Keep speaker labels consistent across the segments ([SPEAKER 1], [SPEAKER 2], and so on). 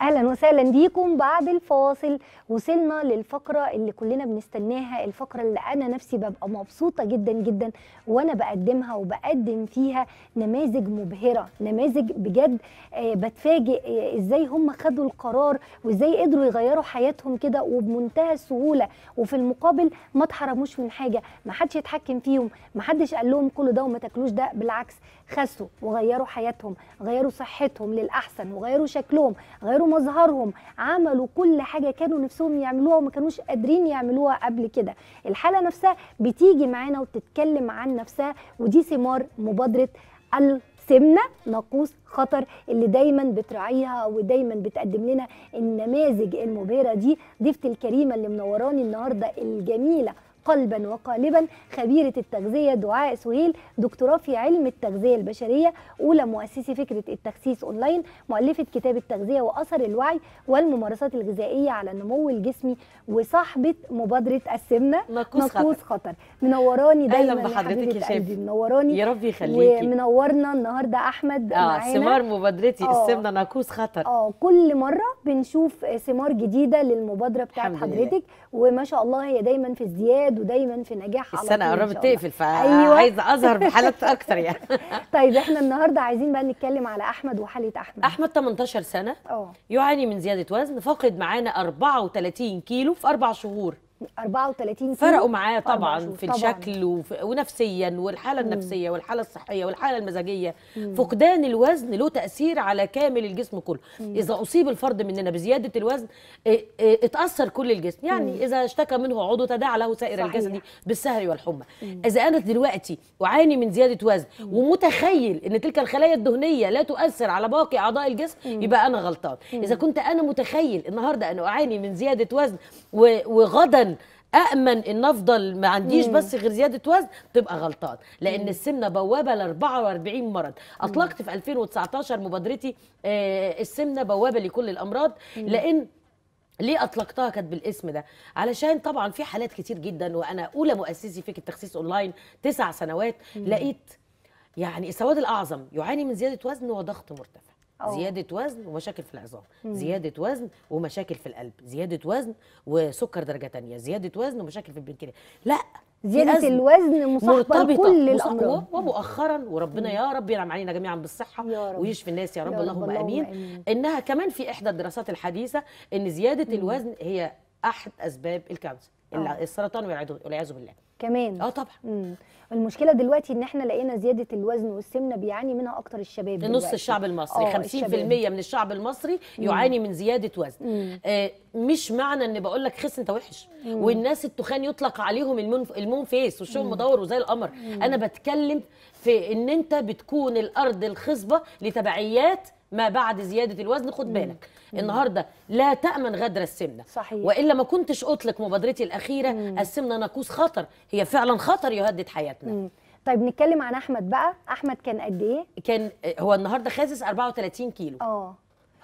[SPEAKER 1] اهلا وسهلا بيكم بعد الفاصل وصلنا للفقره اللي كلنا بنستناها الفقره اللي انا نفسي ببقى مبسوطه جدا جدا وانا بقدمها وبقدم فيها نماذج مبهره نماذج بجد آه، بتفاجئ آه، ازاي هم خدوا القرار وازاي قدروا يغيروا حياتهم كده وبمنتهى السهوله وفي المقابل ما اتحرموش من حاجه ما حدش يتحكم فيهم ما حدش قال لهم كل ده وما تاكلوش ده بالعكس خسوا وغيروا حياتهم غيروا صحتهم للاحسن وغيروا شكلهم غيروا مظهرهم عملوا كل حاجه كانوا نفسهم يعملوها وما كانوش قادرين يعملوها قبل كده الحاله نفسها بتيجي معانا وتتكلم عن نفسها ودي ثمار مبادره سمنه ناقوس خطر اللي دايما بتراعيها ودايما بتقدم لنا النماذج المبهره دي ضيفتي الكريمه اللي منوراني النهارده الجميله قلبا وقالبا خبيرة التغذية دعاء سهيل دكتوراه في علم التغذية البشرية أولى مؤسسي فكرة التخسيس أونلاين مؤلفة كتاب التغذية وأثر الوعي والممارسات الغذائية على النمو الجسمي وصاحبة مبادرة السمنة مكوس خطر, خطر. منوراني دايما أهلا بحضرتك يا شادي منوراني يا رب يخليكي ومنورنا النهارده أحمد آه معانا ثمار مبادرتي آه السمنة ناقوس خطر اه كل مرة بنشوف ثمار جديدة للمبادرة بتاعت حضرتك لله. وما شاء الله هي دايما في ازدياد اجتهاد دايما في نجاح على السنه قربت تقفل فعايزه أيوة. اظهر بحالات اكتر يعني طيب احنا النهارده عايزين بقى نتكلم على احمد وحاله احمد احمد 18 سنه أوه.
[SPEAKER 2] يعاني من زياده وزن فقد معانا 34 كيلو في اربع شهور 34 سنه فرقوا معاه آه، طبعا في الشكل ونفسيا والحاله مم. النفسيه والحاله الصحيه والحاله المزاجيه مم. فقدان الوزن له تاثير على كامل الجسم كله مم. اذا اصيب الفرد مننا بزياده الوزن اتاثر كل الجسم يعني مم. اذا اشتكى منه عضو تداعى له سائر صحيح. الجسد بالسهر والحمى اذا انا دلوقتي اعاني من زياده وزن مم. ومتخيل ان تلك الخلايا الدهنيه لا تؤثر على باقي اعضاء الجسم مم. يبقى انا غلطان مم. اذا كنت انا متخيل النهارده انا اعاني من زياده وزن وغدا دايما أأمن ان افضل ما عنديش بس غير زياده وزن تبقى غلطان لان مم. السمنه بوابه ل 44 مرض اطلقت في 2019 مبادرتي آه السمنه بوابه لكل الامراض مم. لان ليه اطلقتها كانت بالاسم ده علشان طبعا في حالات كتير جدا وانا اولى مؤسسي فيك التخسيس اونلاين تسع سنوات مم. لقيت يعني السواد الاعظم يعاني من زياده وزن وضغط مرتفع أوه. زياده وزن ومشاكل في العظام زياده وزن ومشاكل في القلب زياده وزن وسكر درجه ثانيه زياده وزن ومشاكل في البنكرياس لا
[SPEAKER 1] زياده الوزن مصاحبه لكل الامراض
[SPEAKER 2] ومؤخرا وربنا يا رب ينعم علينا جميعا بالصحه ويشفي الناس يا رب, يا رب اللهم, اللهم امين, أمين. انها كمان في احدى الدراسات الحديثه ان زياده مم. الوزن هي احد اسباب الكانسر آه. السرطان والعياذ بالله
[SPEAKER 1] كمان اه طبعا المشكله دلوقتي ان احنا لقينا زياده الوزن والسمنه بيعاني منها اكتر الشباب نص الشعب المصري 50% آه، الشباب.
[SPEAKER 2] من الشعب المصري يعاني مم. من زياده وزن آه مش معنى ان بقول لك خس انت وحش مم. والناس التخان يطلق عليهم المون المون فيس وشهم مدور وزي القمر انا بتكلم في ان انت بتكون الارض الخصبه لتبعيات ما بعد زياده الوزن خد بالك مم. مم. النهارده لا تامن غدر السمنه صحيح. والا ما كنتش اطلق مبادرتي الاخيره مم. السمنه ناقوس خطر هي فعلا خطر يهدد حياتنا
[SPEAKER 1] مم. طيب نتكلم عن احمد بقى احمد كان قد ايه كان هو النهارده خاسس
[SPEAKER 2] 34 كيلو اه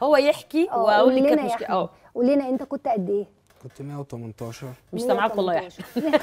[SPEAKER 2] هو يحكي آه، واقول لك كانت مشكله اه
[SPEAKER 3] قول لنا
[SPEAKER 1] انت كنت قد ايه
[SPEAKER 3] كنت 118 مش سامعاك والله
[SPEAKER 1] يا احمد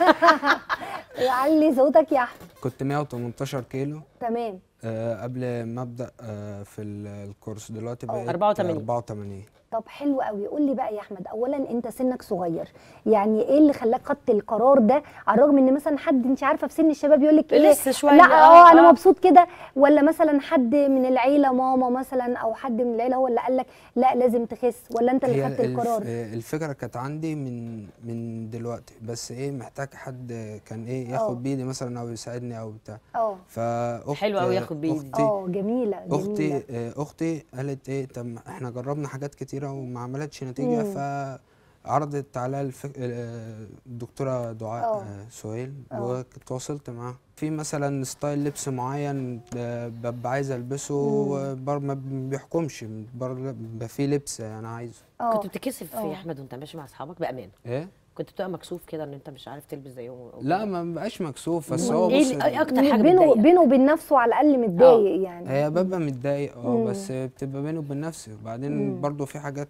[SPEAKER 1] علي صوتك يا احمد
[SPEAKER 3] كنت 118 كيلو تمام أه قبل ما ابدا أه في الكورس دلوقتي بقى 84 84
[SPEAKER 1] طب حلو قوي قول لي بقى يا احمد اولا انت سنك صغير يعني ايه اللي خلاك خدت القرار ده على الرغم ان مثلا حد انت عارفه في سن الشباب يقول لك ايه لسه شويه لا آه،, اه انا آه. مبسوط كده ولا مثلا حد من العيله ماما مثلا او حد من العيله هو اللي قال لك لا لازم تخس
[SPEAKER 3] ولا انت اللي خدت القرار آه، الفكره كانت عندي من من دلوقتي بس ايه محتاج حد كان ايه ياخد بيدي مثلا او يساعدني او بتاع اه حلو قوي تاخد اه
[SPEAKER 1] جميله اختي
[SPEAKER 3] آه، اختي قالت ايه طب احنا جربنا حاجات كتيره وما عملتش نتيجه ف عرضت على الفك... آه، الدكتوره دعاء آه. سهيل وتواصلت معاها في مثلا ستايل لبس معين ببقى عايز البسه بر ما بيحكمش بر... في لبس انا عايزه
[SPEAKER 2] كنت بتكسف يا احمد وانت ماشي مع اصحابك بامان ايه كنت بتبقى مكسوف كده ان انت مش عارف تلبس
[SPEAKER 1] زيهم
[SPEAKER 3] لا ما بقاش مكسوف بس هو إيه بص ايه
[SPEAKER 1] اكتر حاجه بينه بينه وبين نفسه على الاقل متضايق آه. يعني
[SPEAKER 3] هي ببقى متضايق اه بس بتبقى بينه وبين نفسي وبعدين برضو في حاجات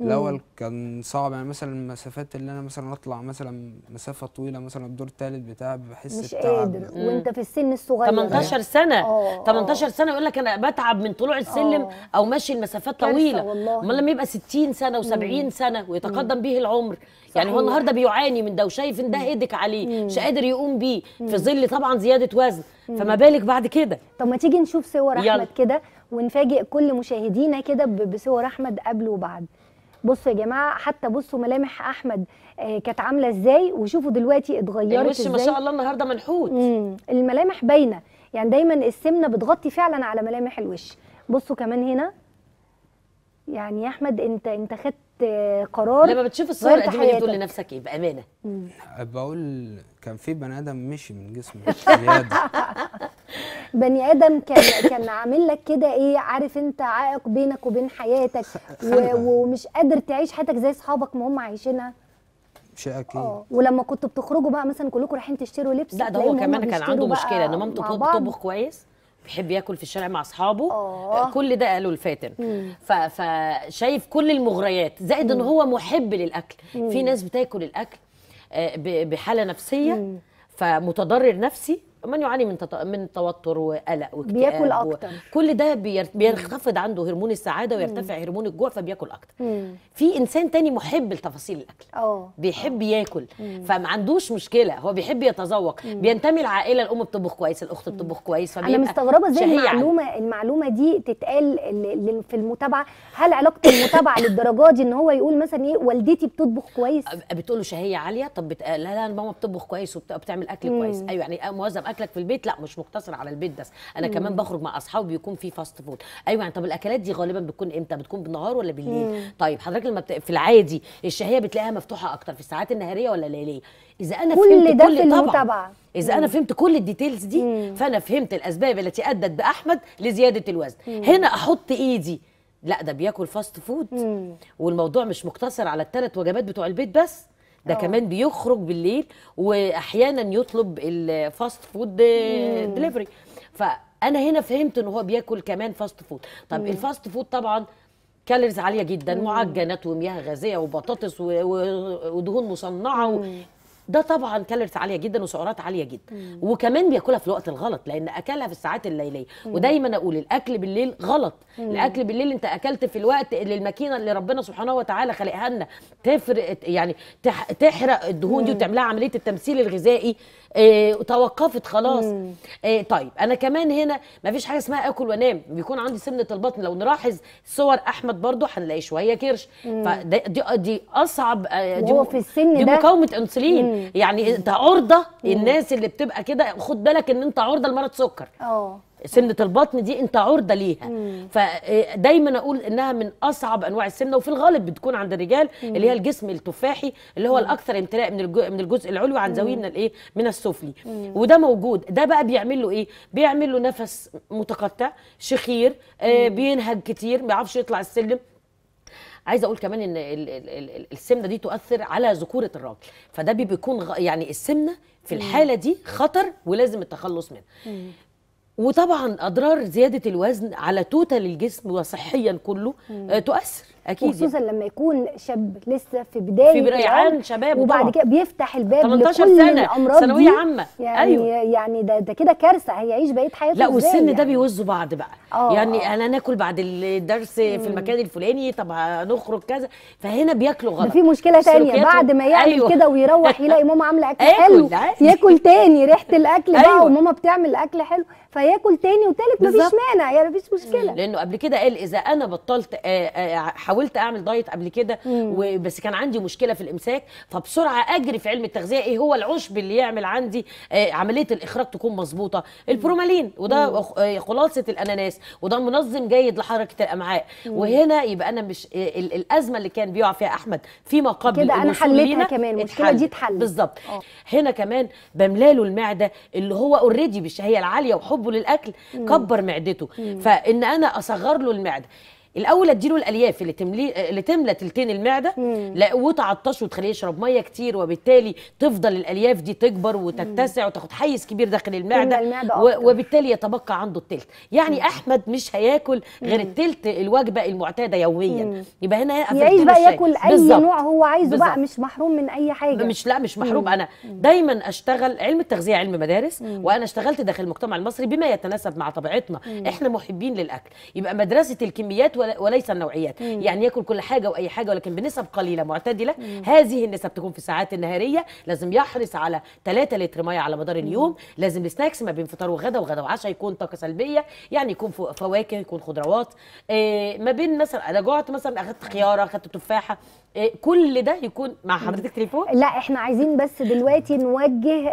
[SPEAKER 3] الاول كان صعب يعني مثلا المسافات اللي انا مثلا اطلع مثلا مسافه طويله مثلا الدور الثالث بتاع بحس مش التعب قادر مم. وانت في السن الصغير 18
[SPEAKER 2] سنه أوه. 18 سنه يقول لك انا بتعب من طلوع السلم أوه. او ماشي المسافات طويله امال لما يبقى 60 سنه و70 سنه ويتقدم به العمر يعني هو النهارده بيعاني من ده وشايف ان ده هدك عليه مم. مش قادر يقوم بيه في ظل طبعا زياده وزن مم. فما بالك بعد كده
[SPEAKER 1] طب ما تيجي نشوف صور احمد كده ونفاجئ كل مشاهدينا كده بصور احمد قبل وبعد بصوا يا جماعه حتى بصوا ملامح احمد آه، كانت عامله ازاي وشوفوا دلوقتي اتغيرت ازاي ما شاء الله النهارده منحوت الملامح باينه يعني دايما السمنه بتغطي فعلا على ملامح الوش بصوا كمان هنا يعني يا احمد انت انت خدت آه، قرار لما بتشوف الصور دي بتقول لنفسك ايه بامانه
[SPEAKER 3] بقول كان في بني ادم مشي من جسمي زياده
[SPEAKER 1] بني ادم كان كان عامل لك كده ايه عارف انت عائق بينك وبين حياتك ومش قادر تعيش حياتك زي اصحابك ما هم عايشينها
[SPEAKER 3] مش اكيد اه
[SPEAKER 1] ولما كنتوا بتخرجوا بقى مثلا كلكم رايحين تشتروا لبس لا ده هو كمان كان عنده مشكله ان مامته بتطبخ
[SPEAKER 2] كويس بيحب ياكل في الشارع مع اصحابه آه. كل ده قاله الفاتن فشايف كل المغريات زائد ان هو محب للاكل مم. في ناس بتاكل الاكل آه، بحاله نفسيه مم. فمتضرر نفسي من يعاني من تط... من توتر وقلق واكتئاب بياكل اكتر و... كل ده بير... بينخفض عنده هرمون السعاده ويرتفع مم. هرمون الجوع فبياكل اكتر مم. في انسان تاني محب لتفاصيل الاكل أوه. بيحب أوه. ياكل مم. فما عندوش مشكله هو بيحب يتذوق بينتمي العائله الام بتطبخ كويس الاخت بتطبخ كويس فبيبقى انا مستغربه ازاي المعلومه
[SPEAKER 1] عن... المعلومه دي تتقال في المتابعه هل علاقه المتابعه للدرجه دي ان هو يقول مثلا ايه والدتي بتطبخ كويس بتقول له شهيه عاليه طب بت... لا لا
[SPEAKER 2] ماما بتطبخ كويس وبتعمل اكل كويس ايوه يعني معظم اكلك في البيت لا مش مقتصر على البيت بس انا مم. كمان بخرج مع اصحابي بيكون في فاست فود ايوه يعني طب الاكلات دي غالبا بتكون امتى بتكون بالنهار ولا بالليل مم. طيب حضرتك لما بت... في العادي الشهيه بتلاقيها مفتوحه اكتر في الساعات النهاريه ولا الليليه اذا انا كل فهمت ده كل في المتابعه اذا مم. انا فهمت كل الديتيلز دي مم. فانا فهمت الاسباب التي ادت باحمد لزياده الوزن مم. هنا احط ايدي لا ده بياكل فاست فود مم. والموضوع مش مقتصر على الثلاث وجبات بتوع البيت بس ده أوه. كمان بيخرج بالليل واحيانا يطلب الفاست فود دليفري فانا هنا فهمت ان هو بياكل كمان فاست فود طب مم. الفاست فود طبعا كالوريز عاليه جدا مم. معجنات ومياه غازيه وبطاطس ودهون مصنعه ده طبعا كالوريز عاليه جدا وسعرات عاليه جدا مم. وكمان بياكلها في الوقت الغلط لان اكلها في الساعات الليليه مم. ودايما اقول الاكل بالليل غلط مم. الاكل بالليل انت اكلت في الوقت اللي الماكينه اللي ربنا سبحانه وتعالى خلقها لنا تفرق يعني تحرق الدهون دي وتعملها عمليه التمثيل الغذائي إيه توقفت خلاص إيه طيب انا كمان هنا مفيش حاجه اسمها اكل وانام بيكون عندي سمنه البطن لو نلاحظ صور احمد برضو هنلاقي شويه كرش فدي دي, دي اصعب آه، دي هو في السن دي ده مقاومه انسولين يعني انت عرضه الناس اللي بتبقى كده خد بالك ان انت عرضه لمرض سكر اه سمنه البطن دي انت عرضه ليها مم. فدايما آه، اقول انها من اصعب انواع السمنه وفي الغالب بتكون عند الرجال مم. اللي هي الجسم التفاحي اللي هو الاكثر امتلاء من من الجزء العلوي عن زاويه من الايه من السفلي وده موجود ده بقى بيعمل له ايه بيعمل له نفس متقطع شخير آه بينهج كتير ما بيعرفش يطلع السلم عايزه اقول كمان ان السمنه دي تؤثر على ذكوره الراجل فده بيكون يعني السمنه في الحاله دي خطر ولازم التخلص منها وطبعا اضرار زياده الوزن على توتال الجسم وصحيا كله آه، تؤثر اكيد خصوصا
[SPEAKER 1] لما يكون شاب لسه في بدايه في ريعان شباب وبعد كده بيفتح الباب 18 لكل سنه الامراض ثانويه عامه يعني ايوه يعني ده ده كده كارثه هيعيش بقيه حياته لا والسن يعني. ده بيوزوا بعض بقى
[SPEAKER 2] آه. يعني انا ناكل بعد الدرس مم. في المكان الفلاني طب هنخرج كذا فهنا بياكلوا غلط ده في مشكله ثانيه بعد ما يعمل أيوة. كده ويروح يلاقي
[SPEAKER 1] ماما عامله اكل حلو ياكل تاني ريحه الاكل أيوة. بقى وماما بتعمل اكل حلو فياكل تاني وتالت مفيش
[SPEAKER 2] مانع يعني مفيش مشكله لانه قبل كده قال اذا انا بطلت آه، آه، حاولت اعمل دايت قبل كده بس كان عندي مشكله في الامساك فبسرعه اجري في علم التغذيه ايه هو العشب اللي يعمل عندي آه، عمليه الاخراج تكون مظبوطه البرومالين وده آه، خلاصه الاناناس وده منظم جيد لحركه الامعاء وهنا يبقى انا مش آه، الازمه اللي كان بيقع فيها احمد فيما قبل كده انا حليتها كمان المشكله دي اتحلت بالظبط هنا كمان بملاله المعده اللي هو اوريدي بالشهيه العاليه وحبه للاكل كبر معدته فان انا اصغر له المعده الاول اديله الالياف اللي تملي اللي تملى تلتين المعده لا وتعطشه وتخليه يشرب ميه كتير وبالتالي تفضل الالياف دي تكبر وتتسع وتاخد حيز كبير داخل المعده, المعدة و... وبالتالي يتبقى عنده التلت يعني مم. احمد مش هياكل غير التلت الوجبه المعتاده يوميا مم. يبقى هنا يعيش بقى ياكل اي بالزبط. نوع
[SPEAKER 1] هو عايزه بقى مش محروم من اي حاجه مش لا مش محروم مم. انا
[SPEAKER 2] دايما اشتغل علم التغذيه علم مدارس مم. وانا اشتغلت داخل المجتمع المصري بما يتناسب مع طبيعتنا مم. احنا محبين للاكل يبقى مدرسه الكميات و وليس النوعيات مم. يعني ياكل كل حاجه واي حاجه ولكن بنسب قليله معتدله مم. هذه النسب تكون في الساعات النهاريه لازم يحرص على 3 لتر ميه على مدار اليوم مم. لازم السناكس ما بين فطار وغدا وغدا وعشاء يكون طاقه سلبيه يعني يكون فواكه يكون خضروات إيه ما بين مثلا انا جعت مثلا اخذت خياره اخذت تفاحه إيه كل ده يكون مع حضرتك تليفون لا احنا
[SPEAKER 1] عايزين بس دلوقتي نوجه آه،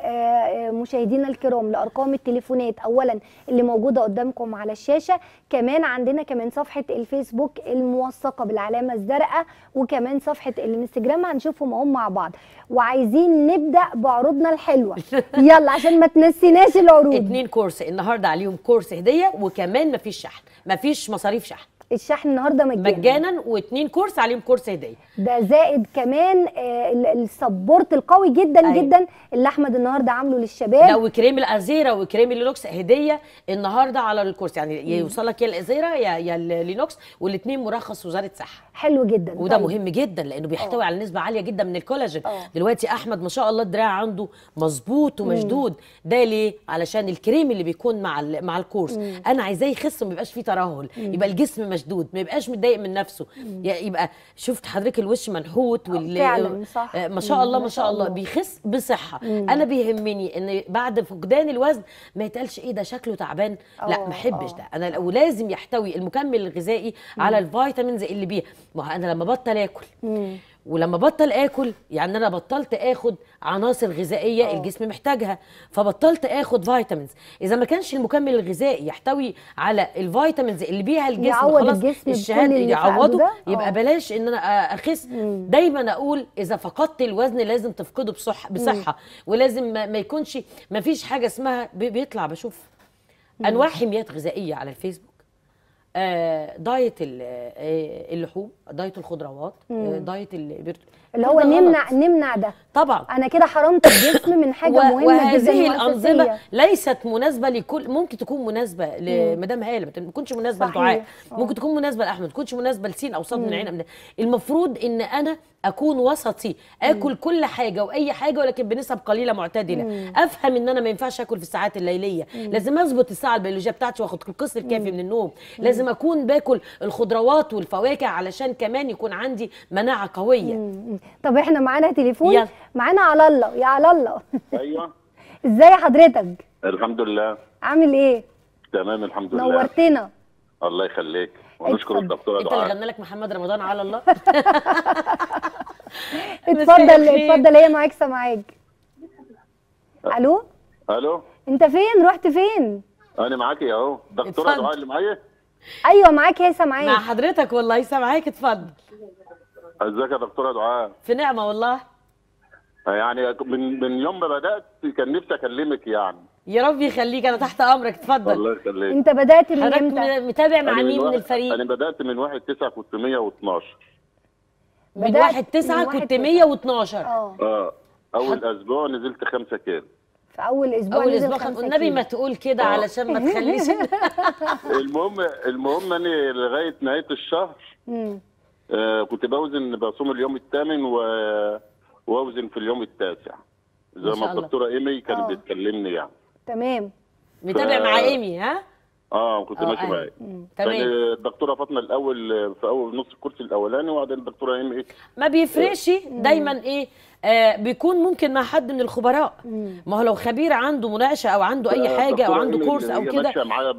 [SPEAKER 1] آه، مشاهدينا الكرام لارقام التليفونات اولا اللي موجوده قدامكم على الشاشه كمان عندنا كمان صفحه الفيس الفيسبوك الموثقه بالعلامه الزرقاء وكمان صفحه الانستجرام هنشوفهم اهم مع بعض وعايزين نبدا بعروضنا الحلوه يلا عشان ما تنسيناش العروض اتنين
[SPEAKER 2] كورس النهارده عليهم كورس هديه وكمان مفيش شحن مفيش مصاريف شحن الشحن النهارده مجانا مجانا واثنين كورس عليهم كورس هديه
[SPEAKER 1] ده زائد كمان آه، السبورت القوي جدا أيوة. جدا اللي احمد النهارده عامله للشباب لا وكريم
[SPEAKER 2] الازيره وكريم اللينوكس هديه النهارده على الكورس يعني يوصلك يا الازيره يا يا اللينوكس والاثنين مرخص وزاره صحه
[SPEAKER 1] حلو جدا
[SPEAKER 2] وده طيب. مهم جدا لانه بيحتوي أوه. على نسبه عاليه جدا من الكولاجين أوه. دلوقتي احمد ما شاء الله الدراع عنده مظبوط ومشدود ده ليه علشان الكريم اللي بيكون مع مع الكورس مم. انا عايزاه يخس وما يبقاش فيه ترهل مم. يبقى الجسم مشدود ما يبقاش متضايق من نفسه يعني يبقى شفت حضرتك الوش منحوت وال آه، فعلا صح. آه، ما شاء الله ما شاء الله بيخس بصحه مم. انا بيهمني ان بعد فقدان الوزن ما يتقالش ايه ده شكله تعبان لا ما احبش آه، ده انا لازم يحتوي المكمل الغذائي على الفيتامينز اللي بيه ما هو انا لما بطل اكل مم. ولما بطل اكل يعني انا بطلت اخد عناصر غذائيه أوه. الجسم محتاجها فبطلت اخد فيتامينز اذا ما كانش المكمل الغذائي يحتوي على الفيتامينز اللي بيها الجسم يعوض الجسم الشهاد يعوضه آه. يبقى بلاش ان انا اخس دايما اقول اذا فقدت الوزن لازم تفقده بصحه بصحه ولازم ما يكونش ما فيش حاجه اسمها بيطلع بشوف
[SPEAKER 3] انواع حميات
[SPEAKER 2] غذائيه على الفيسبوك آه، دايت آه، اللحوم دايت الخضروات آه، دايت اللي هو نمنع نمنع
[SPEAKER 1] ده طبعا انا كده حرمت الجسم من حاجه مهمه وهذه جدا وهذه الانظمه
[SPEAKER 2] ليست مناسبه لكل ممكن تكون مناسبه لمدام هاله ما تكونش مناسبه لدعاء ممكن تكون مناسبه لاحمد ما تكونش مناسبه لسين او صاد من عين المفروض ان انا اكون وسطي اكل مم. كل حاجه واي حاجه ولكن بنسب قليله معتدله مم. افهم ان انا ما ينفعش اكل في الساعات الليليه مم. لازم اظبط الساعه البيولوجيه بتاعتي واخد القسط الكافي مم. من النوم مم. لازم اكون باكل الخضروات والفواكه علشان كمان يكون
[SPEAKER 1] عندي مناعه قويه مم. طب احنا معانا تليفون معانا على الله يا على الله ايوه ازاي حضرتك
[SPEAKER 4] الحمد لله
[SPEAKER 1] عامل ايه
[SPEAKER 4] تمام الحمد لله
[SPEAKER 1] نورتنا
[SPEAKER 4] الله يخليك ونشكر الدكتوره دعاء انت اللي
[SPEAKER 1] غنى لك محمد رمضان على الله اتفضل اتفضل هي معاك سماعاك
[SPEAKER 4] الو الو
[SPEAKER 1] انت فين رحت فين
[SPEAKER 4] انا معاكي اهو دكتوره دعاء اللي معايا
[SPEAKER 1] ايوه معاك هي سامعاك مع حضرتك والله سامعاك اتفضل
[SPEAKER 4] ازيك يا دكتوره دعاء
[SPEAKER 1] في نعمه والله
[SPEAKER 4] يعني من من يوم ما بدات كان نفسي اكلمك يعني
[SPEAKER 2] يا رب يخليك انا تحت امرك اتفضل الله
[SPEAKER 4] يخليك انت بدات من
[SPEAKER 2] امتى متابع مع مين من, من الفريق انا
[SPEAKER 4] بدات من 1 9 كنت 112
[SPEAKER 2] من 1 9 كنت 112 اه
[SPEAKER 4] اه اول اسبوع نزلت 5 كيلو
[SPEAKER 1] في اول اسبوع اول اسبوع خمسة والنبي ما تقول كده آه. علشان ما تخليش
[SPEAKER 4] المهم المهم اني لغايه نهايه الشهر آه كنت بوزن بصوم اليوم الثامن و... واوزن في اليوم التاسع زي ما الدكتوره ايمي كانت آه. بتكلمني يعني تمام متابع ف... مع آه.
[SPEAKER 1] ايمي ها
[SPEAKER 4] اه كنت آه، ماشي معايا تمام الدكتوره فاطمه الاول في اول نص الكرسي الاولاني وبعدين الدكتوره ايمي ايه ما بيفرقش آه. دايما
[SPEAKER 2] ايه آه بيكون ممكن مع حد من الخبراء ما هو لو خبير عنده مناقشه او عنده اي حاجه او عنده كورس او كده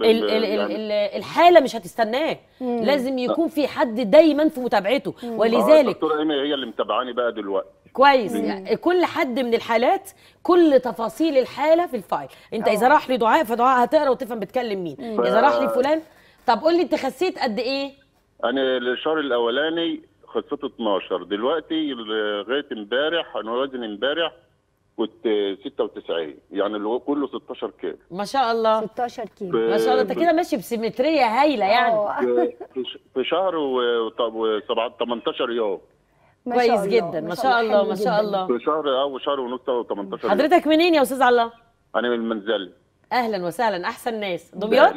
[SPEAKER 2] يعني الحاله مش هتستناه لازم يكون في حد دايما في متابعته ولذلك
[SPEAKER 4] الدكتوره ايمي هي اللي متابعاني بقى دلوقتي
[SPEAKER 2] كويس يعني كل حد من الحالات كل تفاصيل الحاله في الفايل انت أوه. اذا اه. راح لدعاء فدعاء هتقرا وتفهم بتكلم مين ف... اذا راح لفلان طب قول لي انت خسيت قد ايه
[SPEAKER 4] انا الشهر الاولاني خسيت 12 دلوقتي لغايه امبارح انا وزن امبارح كنت 96 يعني اللي هو كله 16 كيلو
[SPEAKER 1] ما شاء الله 16 كيلو ما شاء الله انت كده
[SPEAKER 2] ماشي بسيمتريه هايله يعني اه.
[SPEAKER 4] في شهر و 18 يوم
[SPEAKER 2] كويس جدا ما شاء الله ما شاء الله في
[SPEAKER 4] شهر او آه، شهر ونص او 18 حضرتك
[SPEAKER 2] منين يا استاذ علاء؟
[SPEAKER 4] انا من المنزل
[SPEAKER 2] اهلا وسهلا احسن ناس دمياط؟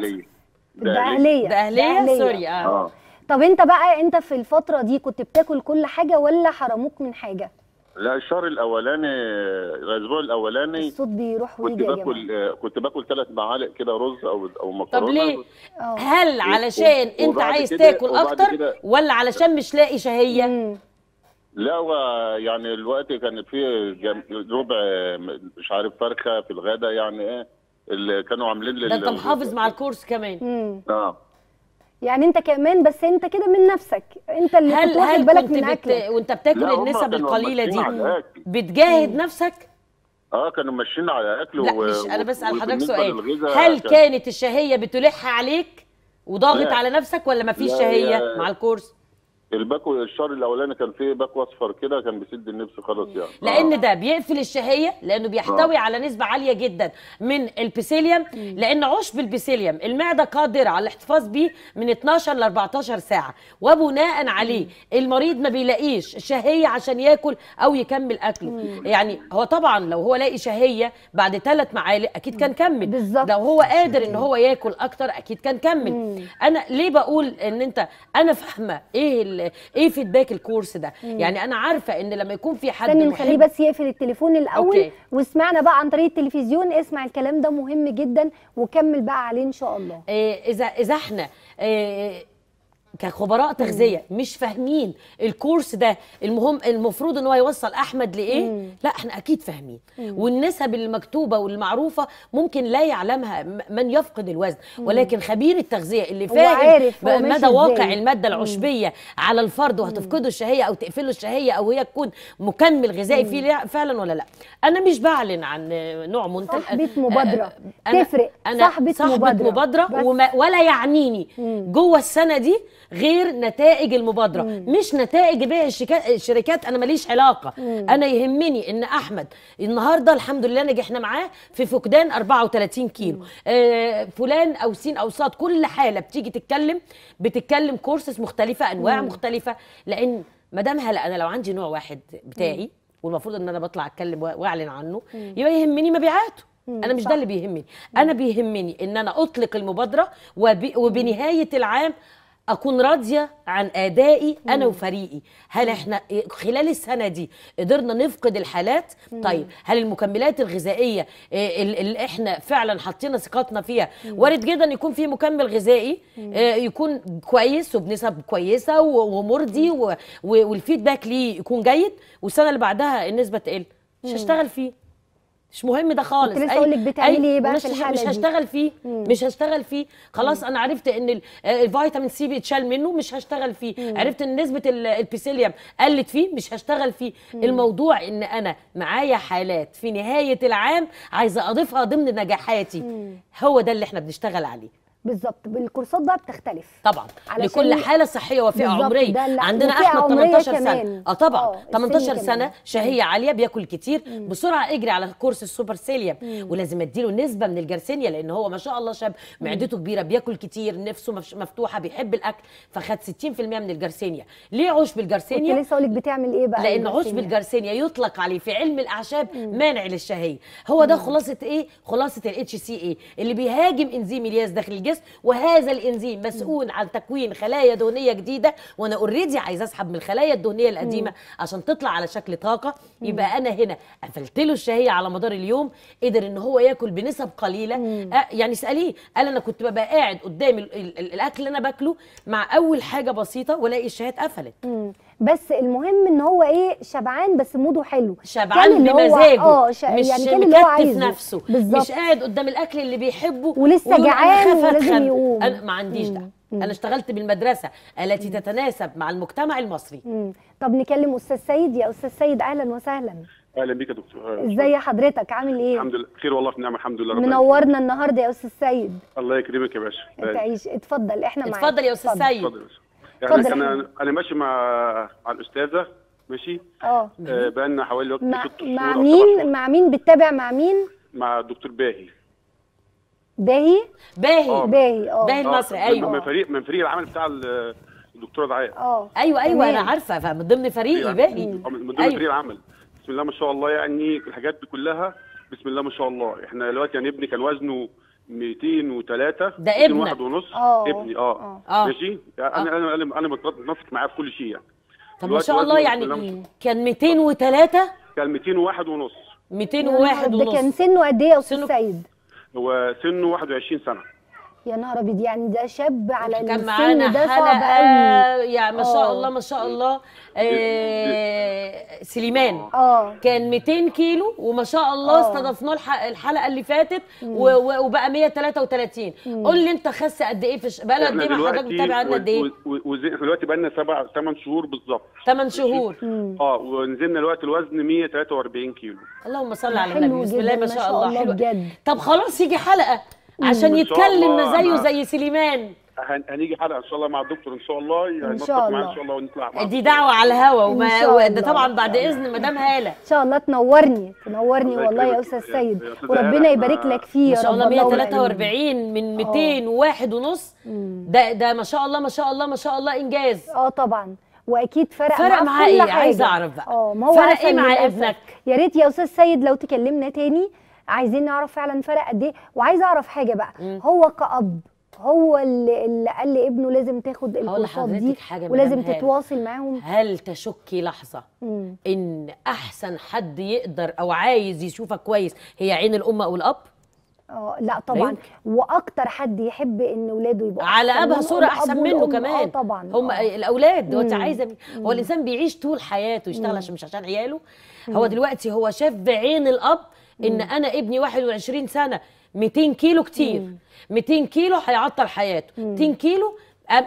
[SPEAKER 4] دقهليه
[SPEAKER 1] دقهليه سوري اه, آه. طب انت بقى انت في الفتره دي كنت بتاكل كل حاجه ولا حرموك من حاجه
[SPEAKER 4] لا الشهر الاولاني الاسبوع الاولاني الصوت بيروح ويجي آه، كنت باكل كنت باكل ثلاث معالق كده رز او او مكرونه طب ليه
[SPEAKER 2] آه. هل علشان انت عايز تاكل اكتر ولا علشان مش لاقي شهيه
[SPEAKER 4] لا و يعني الوقت كان في جم... ربع مش عارف فرخه في الغداء يعني ايه اللي كانوا عاملين لل... ده انت محافظ
[SPEAKER 1] مع الكورس كمان امم اه يعني انت كمان بس انت كده من نفسك انت اللي هل هل بالك كنت من بت... وانت بتاكل
[SPEAKER 2] النسب القليله دي
[SPEAKER 4] بتجاهد مم. نفسك اه كانوا ماشيين على اكل لا و... مش انا بسال حضرتك سؤال هل كانت
[SPEAKER 2] الشهيه بتلح عليك وضاغط على نفسك ولا مفيش شهيه
[SPEAKER 4] مع الكورس الباكو الشهر الاولاني كان فيه باكو اصفر كده كان بيسد النفس خلاص يعني
[SPEAKER 2] لان آه. ده بيقفل الشهيه لانه بيحتوي آه. على نسبه عاليه جدا من البيسيليوم لان عشب البيسيليوم المعده قادره على الاحتفاظ بيه من 12 ل 14 ساعه وبناء عليه المريض ما بيلاقيش شهيه عشان ياكل او يكمل اكله مم. يعني هو طبعا لو هو لاقي شهيه بعد ثلاث معالق اكيد كان كمل بالظبط لو هو قادر ان هو ياكل اكتر اكيد كان كمل مم. انا ليه بقول ان انت انا فاهمه ايه ايه فيدباك الكورس ده مم. يعني انا عارفه ان لما يكون في حد خليه بس
[SPEAKER 1] يقفل التليفون الاول أوكي. بقى عن طريق التلفزيون اسمع الكلام ده مهم جدا وكمل بقى عليه ان شاء الله إيه
[SPEAKER 2] اذا اذا احنا إيه كخبراء تغذيه مش فاهمين الكورس ده المهم المفروض ان هو يوصل احمد لايه مم. لا احنا اكيد فاهمين والنسب المكتوبه والمعروفه ممكن لا يعلمها من يفقد الوزن مم. ولكن خبير التغذيه اللي فاهم مدى واقع الماده العشبيه مم. على الفرد وهتفقده الشهيه او تقفله الشهيه او هي تكون مكمل غذائي فيه فعلا ولا لا انا مش بعلن عن نوع منتج صاحبه مبادره أنا تفرق أنا صاحبة مبادره, مبادرة وما ولا يعنيني مم. جوه السنه دي غير نتائج المبادره مم. مش نتائج بيع الشركات انا ماليش علاقه مم. انا يهمني ان احمد النهارده الحمد لله نجحنا معاه في فقدان 34 كيلو آه فلان او سين او صاد كل حاله بتيجي تتكلم بتتكلم كورسز مختلفه انواع مم. مختلفه لان مدامها هلا انا لو عندي نوع واحد بتاعي مم. والمفروض ان انا بطلع اتكلم واعلن عنه يبقى يهمني مبيعاته انا مش ده اللي بيهمني انا بيهمني ان انا اطلق المبادره وب... وبنهايه العام اكون راضيه عن ادائي انا مم. وفريقي هل احنا خلال السنه دي قدرنا نفقد الحالات مم. طيب هل المكملات الغذائيه آه، اللي احنا فعلا حطينا ثقتنا فيها وارد جدا يكون في مكمل غذائي آه، يكون كويس وبنسب كويسه ومرضي والفيدباك ليه يكون جيد والسنه اللي بعدها النسبه تقل مش هشتغل فيه مش مهم ده خالص كنت لسه اقول لك بتعملي ايه بقى مش في الحاله مش هشتغل فيه مم. مش هشتغل فيه خلاص مم. انا عرفت ان آه، الفيتامين سي بيتشال منه مش هشتغل فيه مم. عرفت ان نسبه البيسيليوم قلت فيه مش هشتغل فيه مم. الموضوع ان انا معايا حالات في نهايه العام عايزه اضيفها ضمن نجاحاتي مم. هو ده اللي احنا بنشتغل عليه
[SPEAKER 1] بالظبط بالكورسات بقى بتختلف طبعا لكل حاله
[SPEAKER 2] صحيه وفئه عمريه عندنا احمد 18 كمان. سنه اه طبعا أوه. 18 سنه كمان. شهيه عاليه بياكل كتير مم. بسرعه اجري على كورس السوبر سيليوم ولازم اديله نسبه من الجرسينيا لان هو ما شاء الله شاب معدته مم. كبيره بياكل كتير نفسه مفتوحه بيحب الاكل فخد 60% من الجرسينيا ليه عشب الجرسينيا لسه
[SPEAKER 1] اقول لك بتعمل ايه بقى لان عشب
[SPEAKER 2] الجرسينيا يطلق عليه في علم الاعشاب مم. مانع للشهيه هو ده خلاصه ايه خلاصه الاتش سي اي اللي بيهاجم انزيم الياس داخل الجسم الاساس وهذا الانزيم مسؤول عن تكوين خلايا دهنيه جديده وانا اوريدي عايزه اسحب من الخلايا الدهنيه القديمه عشان تطلع على شكل طاقه يبقى انا هنا قفلت له الشهيه على مدار اليوم قدر ان هو ياكل بنسب قليله أه يعني اساليه قال انا كنت ببقى قاعد قدام الاكل اللي انا باكله مع اول حاجه بسيطه والاقي الشهيه اتقفلت
[SPEAKER 1] بس المهم ان هو ايه شبعان بس موده حلو شبعان بمزاجه اه ش... مش يعني كان اللي هو عايزه نفسه بالزبط. مش قاعد قدام الاكل اللي بيحبه
[SPEAKER 2] ولسه جعان ولازم يقوم انا ما عنديش ده انا اشتغلت بالمدرسه التي تتناسب مع المجتمع المصري
[SPEAKER 1] مم. طب نكلم استاذ سيد يا استاذ سيد اهلا وسهلا
[SPEAKER 5] اهلا بيك يا دكتور ازي
[SPEAKER 1] حضرتك عامل ايه الحمد
[SPEAKER 5] لله بخير والله في نعمه الحمد لله منورنا
[SPEAKER 1] النهارده يا استاذ سيد
[SPEAKER 5] الله يكرمك يا باشا
[SPEAKER 1] تعيش اتفضل احنا معاك اتفضل يا استاذ سيد اتفضل يا
[SPEAKER 5] يعني انا انا ماشي مع مع الاستاذه ماشي اه, آه، بقالنا حوالي وقت مع, مع
[SPEAKER 1] مين مع مين بتتابع مع مين
[SPEAKER 5] مع الدكتور باهي
[SPEAKER 1] باهي باهي أوه. باهي اه باهي
[SPEAKER 5] المصري اه. ايوه من فريق من فريق العمل بتاع الدكتوره دعاء اه
[SPEAKER 2] ايوه ايوه مين. انا عارفه فمن ضمن فريقي يعني باهي اه،
[SPEAKER 5] من ضمن أيوة. فريق العمل بسم الله ما شاء الله يعني الحاجات دي كلها بسم الله ما شاء الله احنا دلوقتي يعني ابني كان وزنه 203 ده ابنك واحد ونص أوه. ابني آه. آه. اه ماشي يعني آه. انا انا انا متناسق معاه في كل شيء يعني طب ما شاء الله يعني
[SPEAKER 2] كان 203
[SPEAKER 5] كان 201 ونص
[SPEAKER 2] 201 ونص ده كان
[SPEAKER 1] سنه قد ايه يا استاذ سعيد؟
[SPEAKER 5] هو سنه 21 سنه
[SPEAKER 1] يا نهار ابيض يعني ده شاب على كان معانا ده صعب قوي يعني ما شاء آه. الله ما شاء الله
[SPEAKER 3] آه
[SPEAKER 2] سليمان اه كان 200 كيلو وما شاء الله آه. استضفناه الحلقه اللي فاتت وبقى 133 قول لي انت خس قد ايه في بقى قد ايه حضرتك متابع قد ايه؟
[SPEAKER 5] دلوقتي بقى لنا سبع ثمان شهور بالظبط ثمان شهور اه ونزلنا دلوقتي الوزن 143 كيلو
[SPEAKER 2] اللهم صل على النبي بسم الله ما شاء الله, الله حلو طب خلاص يجي حلقه عشان يتكلم زيه زي سليمان
[SPEAKER 5] هنيجي حلقه ان شاء الله مع الدكتور ان شاء الله ان شاء الله ان شاء الله ونطلع مع دي
[SPEAKER 1] دعوه على الهوا وما ده طبعا بعد آه. اذن مدام هاله ان شاء الله تنورني تنورني والله يا استاذ سيد وربنا يبارك لك فيه يا رب ان شاء الله 143
[SPEAKER 2] من 201 آه. ونص ده ده ما شاء الله ما شاء الله ما شاء الله انجاز اه طبعا واكيد فرق, فرق معاه ايه عايز اعرف بقى اه ما هو فرق ايه مع ابنك
[SPEAKER 1] يا ريت يا استاذ سيد لو تكلمنا تاني عايزين نعرف فعلا فرق قد ايه وعايزه اعرف حاجه بقى مم. هو كأب هو اللي, اللي قال لابنه لازم تاخد الكورسات دي حاجة ولازم تتواصل معاهم
[SPEAKER 2] هل تشكي لحظه مم. ان احسن حد يقدر او عايز يشوفك كويس هي عين الام او الاب
[SPEAKER 1] اه لا طبعا أيوك. طيب. واكتر حد يحب ان اولاده يبقوا على ابها صوره احسن منه آه، كمان اه طبعا هم أوه. الاولاد هو عايزه هو الانسان بيعيش
[SPEAKER 2] طول حياته يشتغل عشان مش عشان عياله هو دلوقتي هو شاف بعين الاب ان انا ابني 21 سنه 200 كيلو كتير 200 كيلو هيعطل حياته 200 كيلو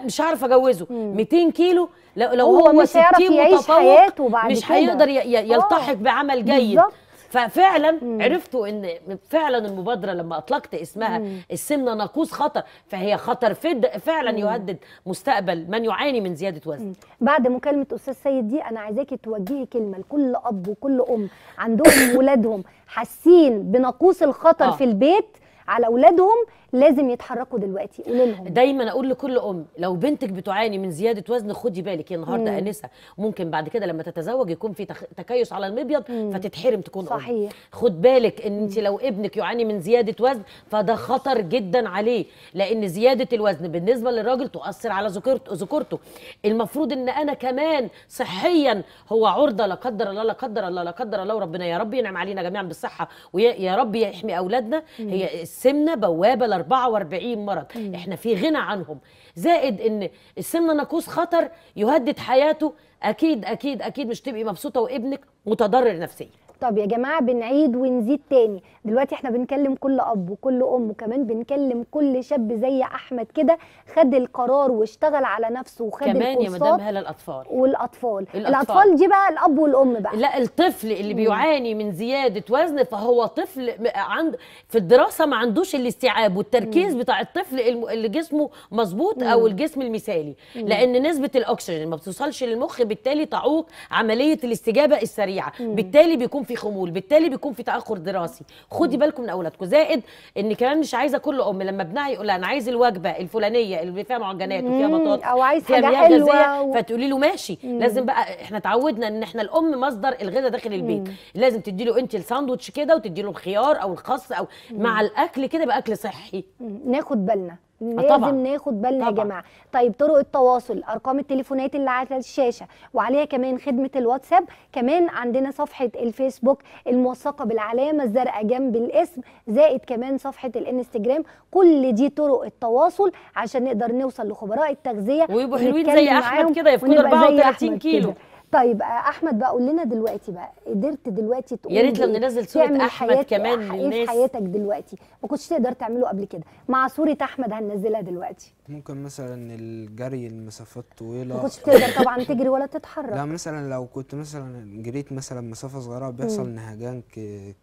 [SPEAKER 2] مش عارف اجوزه 200 كيلو لو هو, هو مش هيعرف يعيش حياته بعد مش هيقدر يلتحق آه. بعمل جيد بالزبط. ففعلا مم. عرفتوا ان فعلا المبادره لما اطلقت اسمها مم. السمنه ناقوس خطر فهي خطر فد فعلا مم. يهدد مستقبل من يعاني من زياده وزن
[SPEAKER 1] مم. بعد مكالمه استاذ سيد دي انا عايزاكي توجهي كلمه لكل اب وكل ام عندهم ولادهم حاسين بناقوس الخطر آه. في البيت على اولادهم لازم يتحركوا دلوقتي قولي لهم
[SPEAKER 2] دايما اقول لكل ام لو بنتك بتعاني من زياده وزن خدي بالك هي النهارده انسه ممكن بعد كده لما تتزوج يكون في تكيس على المبيض مم. فتتحرم تكون صحيح أم. خد بالك ان انت لو ابنك يعاني من زياده وزن فده خطر جدا عليه لان زياده الوزن بالنسبه للراجل تؤثر على ذكورته ذكورته المفروض ان انا كمان صحيا هو عرضه لا قدر الله لا قدر الله لا قدر الله وربنا يا رب ينعم علينا جميعا بالصحه ويا رب يحمي اولادنا هي السمنه بوابه 44 مرض مم. احنا في غنى عنهم زائد ان السمنه ناقوس خطر يهدد حياته اكيد اكيد اكيد مش تبقي مبسوطه وابنك متضرر نفسيا
[SPEAKER 1] طب يا جماعه بنعيد ونزيد تاني دلوقتي احنا بنكلم كل اب وكل ام وكمان بنكلم كل شاب زي احمد كده خد القرار واشتغل على نفسه وخد كمان كمان يا مدام هلا الاطفال والأطفال. الاطفال الاطفال دي بقى الاب والام بقى لا الطفل اللي بيعاني
[SPEAKER 2] من زياده وزن فهو طفل عند في الدراسه ما عندوش الاستيعاب والتركيز بتاع الطفل اللي جسمه مظبوط او الجسم المثالي مم. لان نسبه الاكسجين ما بتوصلش للمخ بالتالي تعوق عمليه الاستجابه السريعه مم. بالتالي بيكون في خمول بالتالي بيكون في تاخر دراسي خدي بالكم من اولادكم زائد ان كمان مش عايزه كل ام لما ابنها يقول لها انا عايز الوجبه الفلانيه اللي فيها معجنات وفيها بطاطس او عايز فيها حاجه حلوه و... فتقولي له ماشي مم. لازم بقى احنا اتعودنا ان احنا الام مصدر الغذاء داخل البيت مم. لازم تدي له انت الساندوتش كده وتدي له الخيار او الخس او مم. مع الاكل كده باكل صحي
[SPEAKER 1] مم. ناخد بالنا آه، لازم طبعًا. ناخد بالنا يا جماعه طيب طرق التواصل ارقام التليفونات اللي على الشاشه وعليها كمان خدمه الواتساب كمان عندنا صفحه الفيسبوك الموثقه بالعلامه الزرقاء جنب الاسم زائد كمان صفحه الانستجرام كل دي طرق التواصل عشان نقدر نوصل لخبراء التغذيه ويبقوا حلوين زي احمد كده يفقدوا 34 كيلو كدا. طيب احمد بقى قول لنا دلوقتي بقى قدرت دلوقتي تقول يا ريت لو ننزل صوره احمد كمان للناس ايه في حياتك دلوقتي ما كنتش تقدر تعمله قبل كده مع صوره احمد هننزلها دلوقتي
[SPEAKER 3] ممكن مثلا الجري المسافات طويله ما كنتش تقدر
[SPEAKER 1] طبعا تجري ولا تتحرك لا
[SPEAKER 3] مثلا لو كنت مثلا جريت مثلا مسافه صغيره بيحصل نهجان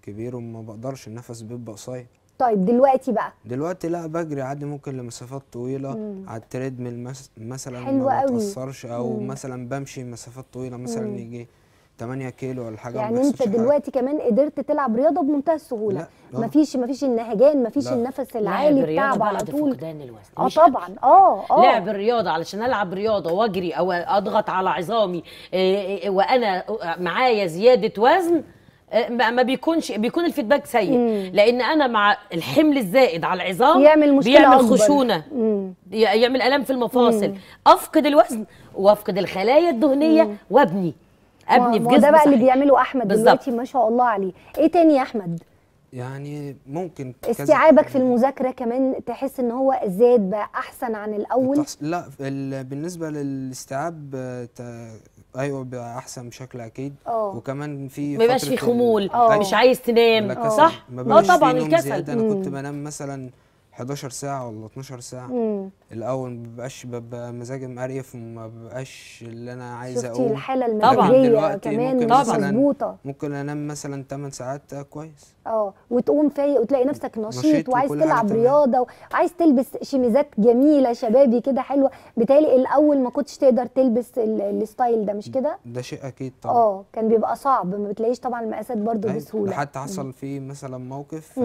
[SPEAKER 3] كبير وما بقدرش النفس بيبقى قصير
[SPEAKER 1] طيب دلوقتي بقى
[SPEAKER 3] دلوقتي لا بجري عادي ممكن لمسافات طويله مم. على التريد ميل مثلا ما بتاثرش او مم. مثلا بمشي مسافات طويله مثلا مم. يجي 8 كيلو ولا حاجه يعني انت دلوقتي
[SPEAKER 1] حاجة. كمان قدرت تلعب رياضه بمنتهى السهوله آه. مفيش مفيش النهجان مفيش لا. النفس العالي بتاعه على طول فقدان الوزن اه طبعا اه اه لعب
[SPEAKER 2] الرياضه علشان العب رياضه واجري او اضغط على عظامي آه، آه، وانا معايا زياده وزن آه، ما بيكونش بيكون الفيدباك سيء مم. لان انا مع الحمل الزائد على العظام يعمل مشكله بيعمل أكبر. خشونه مم. يعمل الام في المفاصل مم. افقد الوزن وافقد الخلايا الدهنيه مم. وابني
[SPEAKER 1] ابني في جسمي ده بقى صحيح. اللي بيعمله احمد بالزبط. دلوقتي ما شاء الله عليه ايه تاني يا احمد
[SPEAKER 3] يعني ممكن استيعابك
[SPEAKER 1] في المذاكره كمان تحس ان هو زاد بقى احسن
[SPEAKER 3] عن الاول لا بالنسبه للاستيعاب آه، ايوه بيبقى احسن بشكل اكيد أوه. وكمان في ما في خمول أوه. آه. مش عايز تنام أوه. صح؟ اه طبعا الكسل انا كنت بنام مثلا 11 ساعه ولا 12 ساعه مم. الاول ما ببقاش ببقى مزاجي مقريف وما ببقاش اللي انا عايز اقول شفتي الحاله المزاجيه كمان مظبوطه ممكن انام مثلا 8 ساعات آه، كويس
[SPEAKER 1] اه وتقوم فايق وتلاقي نفسك نشيط, نشيط وعايز تلعب رياضه وعايز تلبس شميزات جميله شبابي كده حلوه بتالي الاول ما كنتش تقدر تلبس الستايل ده مش كده
[SPEAKER 3] ده شيء اكيد طبعا اه
[SPEAKER 1] كان بيبقى صعب ما بتلاقيش طبعا المقاسات برده أيوة، بسهوله حتى حصل
[SPEAKER 3] في مثلا موقف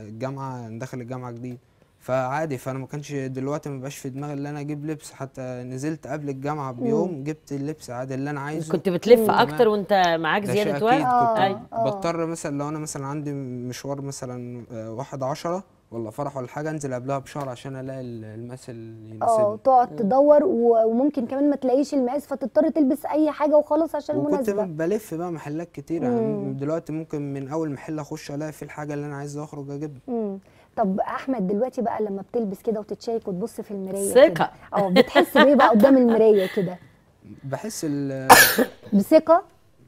[SPEAKER 3] الجامعه آه، دخل الجامعه جديد فعادي فانا ما كانش دلوقتي ما بقاش في دماغي ان انا اجيب لبس حتى نزلت قبل الجامعه بيوم مم. جبت اللبس عادي اللي انا عايزه كنت بتلف اكتر
[SPEAKER 2] وانت معاك زياده وقت كنت أيوة. بضطر
[SPEAKER 3] مثلا لو انا مثلا عندي مشوار مثلا آه، واحد عشرة ولا فرح ولا حاجه انزل قبلها بشهر عشان الاقي المقاس اللي يناسبني اه وتقعد
[SPEAKER 1] تدور وممكن كمان ما تلاقيش المقاس فتضطر تلبس اي حاجه وخلاص عشان المناسبه
[SPEAKER 3] وكنت بلف بقى محلات كتير يعني دلوقتي ممكن من اول محل اخش الاقي فيه الحاجه اللي انا عايز اخرج اجيبها
[SPEAKER 1] طب احمد دلوقتي بقى لما بتلبس كده وتتشيك وتبص في المرايه ثقه اه بتحس بايه بقى قدام المرايه كده
[SPEAKER 3] بحس ال بثقه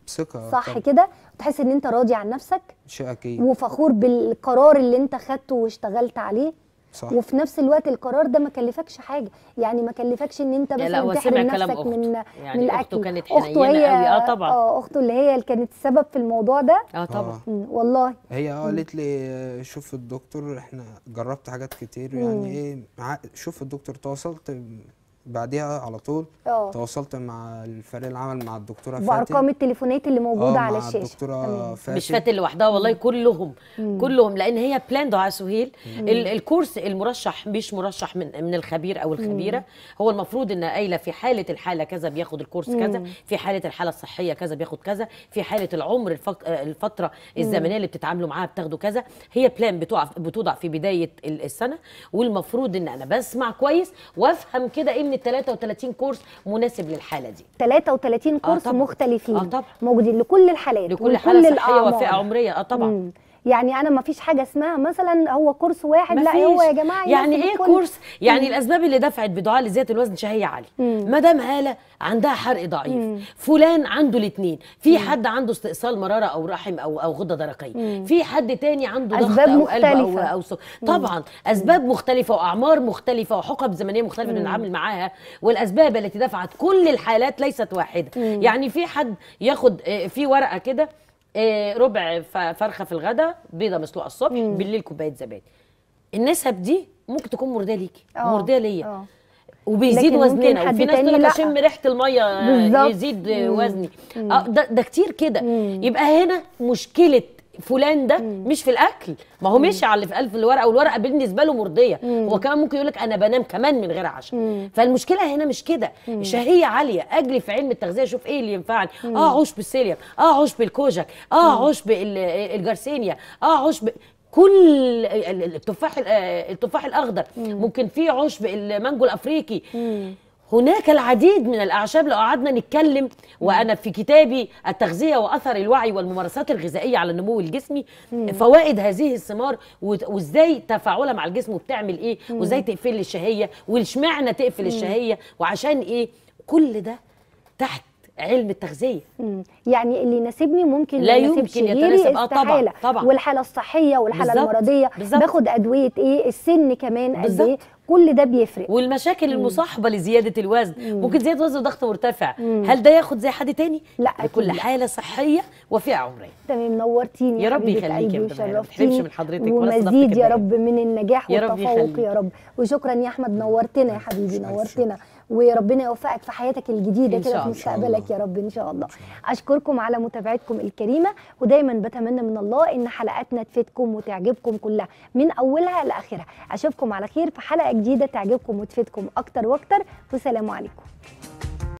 [SPEAKER 3] بثقه صح
[SPEAKER 1] كده تحس ان انت راضي عن نفسك
[SPEAKER 3] شيء اكيد وفخور
[SPEAKER 1] بالقرار اللي انت خدته واشتغلت عليه صح. وفي نفس الوقت القرار ده ما كلفكش حاجه يعني ما كلفكش ان انت مثلا تحرم نفسك أخته. من يعني من الاكل اخته كانت اخته هي اه طبعا اه اخته اللي هي اللي كانت السبب في الموضوع ده اه طبعا آه. والله
[SPEAKER 3] هي اه قالت لي شوف الدكتور احنا جربت حاجات كتير يعني ايه شوف الدكتور تواصلت بعديها على طول أوه. تواصلت مع الفريق العمل مع الدكتوره فاتن بارقام
[SPEAKER 1] التليفونات اللي
[SPEAKER 2] موجوده اه، على الشاشه
[SPEAKER 3] الدكتوره فاتن مش فاتن
[SPEAKER 2] لوحدها والله كلهم مم. كلهم لان هي بلاند على سهيل الكورس المرشح مش مرشح من من الخبير او الخبيره مم. هو المفروض ان قايله في حاله الحاله كذا بياخد الكورس مم. كذا في حاله الحاله الصحيه كذا بياخد كذا في حاله العمر الفق... الفتره الزمنيه اللي بتتعاملوا معاها بتاخدوا كذا هي بلان بتوضع في بدايه السنه والمفروض ان انا بسمع كويس وافهم كده ايه من ال 33 كورس مناسب للحاله دي
[SPEAKER 1] 33 آه كورس آه طبعًا. مختلفين آه طبعًا. موجودين لكل الحالات لكل حاله صحيه وفئه عمريه اه طبعا مم. يعني انا ما فيش حاجه اسمها مثلا هو كورس واحد لا هو يا جماعه يعني ايه كورس
[SPEAKER 2] يعني الاسباب اللي دفعت بدعاء لزياده الوزن شهيه علي مدام هاله عندها حرق ضعيف مم. فلان عنده الاثنين في حد عنده استئصال مراره او رحم او او غده درقيه في حد تاني عنده ضغط او مختلفة. قلب او او سك... طبعا اسباب مم. مختلفه واعمار مختلفه وحقب زمنيه مختلفه بنتعامل معاها والاسباب التي دفعت كل الحالات ليست واحده مم. يعني في حد ياخد آه، في ورقه كده آه، ربع فرخه في الغداء بيضه مسلوقه الصبح مم. بالليل كوبايه زبادي النسب دي ممكن تكون مرضيه ليكي آه. مرضيه ليا آه. وبيزيد وزننا وفي ناس تقول لك اشم ريحه الميه بالزبط. يزيد مم. وزني مم. ده, ده كتير كده يبقى هنا مشكله فلان ده مم. مش في الاكل ما هو مشي على اللي في قلب الورقه والورقه بالنسبه له مرضيه مم. هو كمان ممكن يقول لك انا بنام كمان من غير عشاء فالمشكله هنا مش كده شهيه عاليه اجري في علم التغذيه اشوف ايه اللي ينفعني اه عشب السيليوم اه عشب بالكوجك اه عشب بالجارسينيا اه عشب كل التفاح آه، التفاح الاخضر مم. ممكن في عشب المانجو الافريقي مم. هناك العديد من الأعشاب لو قعدنا نتكلم وأنا في كتابي التغذية وأثر الوعي والممارسات الغذائية على النمو الجسمي مم. فوائد هذه الثمار وإزاي تفاعلها مع الجسم وبتعمل إيه وإزاي تقفل الشهية واشمعنى تقفل مم. الشهية وعشان إيه كل ده تحت علم التغذيه
[SPEAKER 1] مم. يعني اللي يناسبني ممكن لا يمكن يتناسب اه طبعا طبعا والحاله الصحيه والحاله بالزبط. المرضيه بالزبط. باخد ادويه ايه السن كمان قد ايه كل ده بيفرق
[SPEAKER 2] والمشاكل المصاحبه لزياده الوزن مم. ممكن زياده وزن وضغط مرتفع مم. هل ده ياخد زي حد تاني لا كل حاله صحيه وفئه عمريه
[SPEAKER 1] تمام نورتيني يا رب يخليك يا ما تحرمش من حضرتك ومزيد يا رب من النجاح والتفوق يا رب وشكرا يا احمد نورتنا يا حبيبي نورتنا وربنا يوفقك في حياتك الجديده كده في مستقبلك يا رب ان شاء الله اشكركم على متابعتكم الكريمه ودايما بتمنى من الله ان حلقاتنا تفيدكم وتعجبكم كلها من اولها لاخرها اشوفكم على خير في حلقه جديده تعجبكم وتفيدكم اكتر واكتر والسلام عليكم